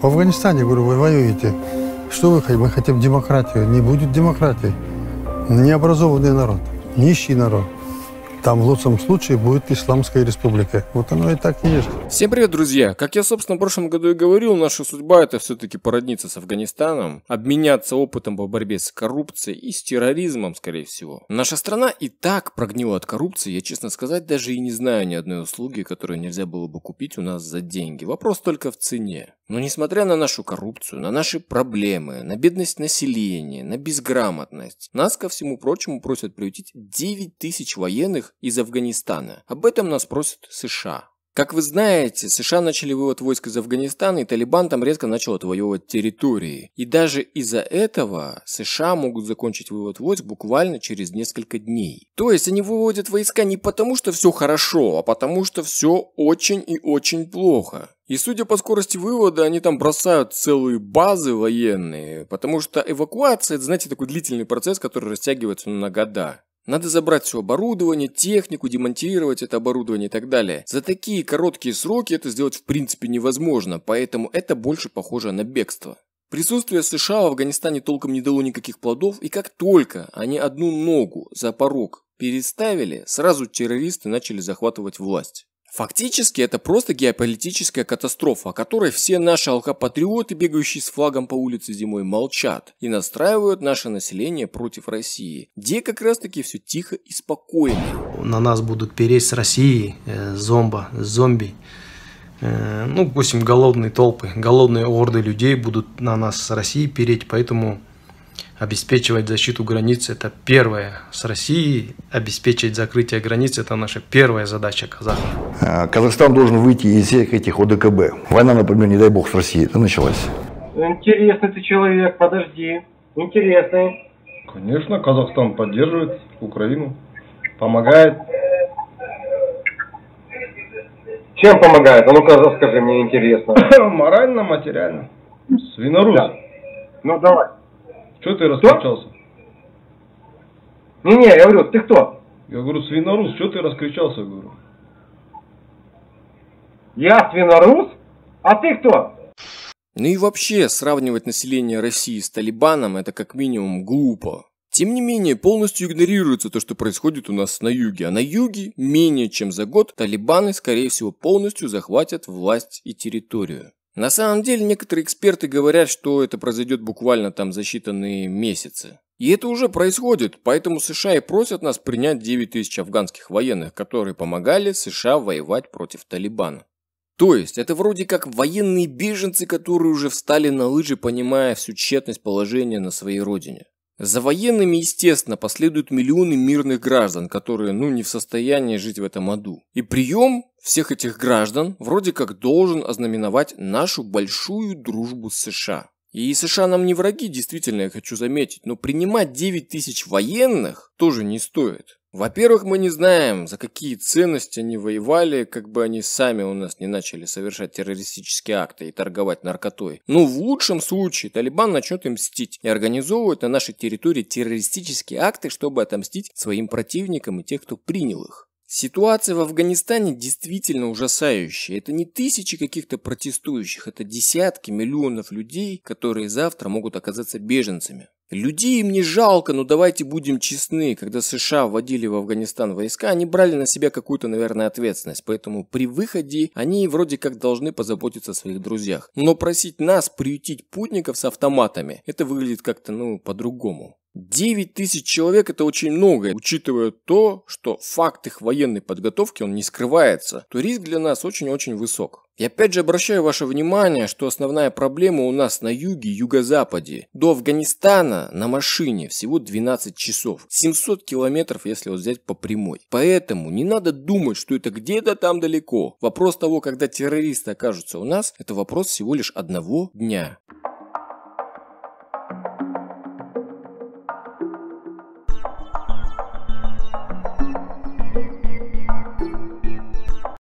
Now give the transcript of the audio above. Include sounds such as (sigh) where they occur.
В Афганистане, говорю, вы воюете. Что вы хотите? Мы хотим демократию. Не будет демократии. Необразованный народ, нищий народ. Там в лучшем случае будет Исламская республика. Вот оно и так и есть. Всем привет, друзья! Как я, собственно, в прошлом году и говорил, наша судьба это все-таки породниться с Афганистаном, обменяться опытом по борьбе с коррупцией и с терроризмом, скорее всего. Наша страна и так прогнила от коррупции, я, честно сказать, даже и не знаю ни одной услуги, которую нельзя было бы купить у нас за деньги. Вопрос только в цене. Но несмотря на нашу коррупцию, на наши проблемы, на бедность населения, на безграмотность, нас, ко всему прочему, просят приютить 9 тысяч военных из Афганистана. Об этом нас просят США. Как вы знаете, США начали вывод войск из Афганистана, и Талибан там резко начал отвоевывать территории. И даже из-за этого США могут закончить вывод войск буквально через несколько дней. То есть они выводят войска не потому, что все хорошо, а потому, что все очень и очень плохо. И судя по скорости вывода, они там бросают целые базы военные, потому что эвакуация – это, знаете, такой длительный процесс, который растягивается на года. Надо забрать все оборудование, технику, демонтировать это оборудование и так далее. За такие короткие сроки это сделать в принципе невозможно, поэтому это больше похоже на бегство. Присутствие США в Афганистане толком не дало никаких плодов, и как только они одну ногу за порог переставили, сразу террористы начали захватывать власть. Фактически это просто геополитическая катастрофа, о которой все наши алкопатриоты, бегающие с флагом по улице зимой, молчат и настраивают наше население против России, где как раз таки все тихо и спокойно. На нас будут переть с России э, зомба, зомби. Э, ну, пусть голодные толпы, голодные орды людей будут на нас с России переть, поэтому обеспечивать защиту границ – это первое. С Россией обеспечить закрытие границ – это наша первая задача казахов. А, Казахстан должен выйти из всех этих ОДКБ. Война, например, не дай бог, с Россией. Это началась. Интересный ты человек, подожди. Интересный. Конечно, Казахстан поддерживает Украину, помогает. Чем помогает? А ну-ка расскажи, мне интересно. (coughs) Морально, материально. Свинорус. Да. Ну давай. Что ты раскричался? Не-не, я говорю, ты кто? Я говорю, свинорус, что ты раскричался, говорю? Я свинорус? А ты кто? Ну и вообще, сравнивать население России с Талибаном это как минимум глупо. Тем не менее, полностью игнорируется то, что происходит у нас на юге. А на юге менее чем за год талибаны, скорее всего, полностью захватят власть и территорию. На самом деле, некоторые эксперты говорят, что это произойдет буквально там за считанные месяцы. И это уже происходит, поэтому США и просят нас принять 9 тысяч афганских военных, которые помогали США воевать против Талибана. То есть, это вроде как военные беженцы, которые уже встали на лыжи, понимая всю тщетность положения на своей родине. За военными, естественно, последуют миллионы мирных граждан, которые, ну, не в состоянии жить в этом аду. И прием всех этих граждан вроде как должен ознаменовать нашу большую дружбу с США. И США нам не враги, действительно, я хочу заметить, но принимать 9 тысяч военных тоже не стоит. Во-первых, мы не знаем, за какие ценности они воевали, как бы они сами у нас не начали совершать террористические акты и торговать наркотой. Но ну, в лучшем случае Талибан начнет им мстить и организовывать на нашей территории террористические акты, чтобы отомстить своим противникам и тех, кто принял их. Ситуация в Афганистане действительно ужасающая. Это не тысячи каких-то протестующих, это десятки миллионов людей, которые завтра могут оказаться беженцами. Людей им не жалко, но давайте будем честны. Когда США вводили в Афганистан войска, они брали на себя какую-то, наверное, ответственность. Поэтому при выходе они вроде как должны позаботиться о своих друзьях. Но просить нас приютить путников с автоматами, это выглядит как-то, ну, по-другому. 9 тысяч человек – это очень много, учитывая то, что факт их военной подготовки, он не скрывается, то риск для нас очень-очень высок. И опять же обращаю ваше внимание, что основная проблема у нас на юге юго-западе. До Афганистана на машине всего 12 часов. 700 километров, если вот взять по прямой. Поэтому не надо думать, что это где-то там далеко. Вопрос того, когда террористы окажутся у нас, это вопрос всего лишь одного дня.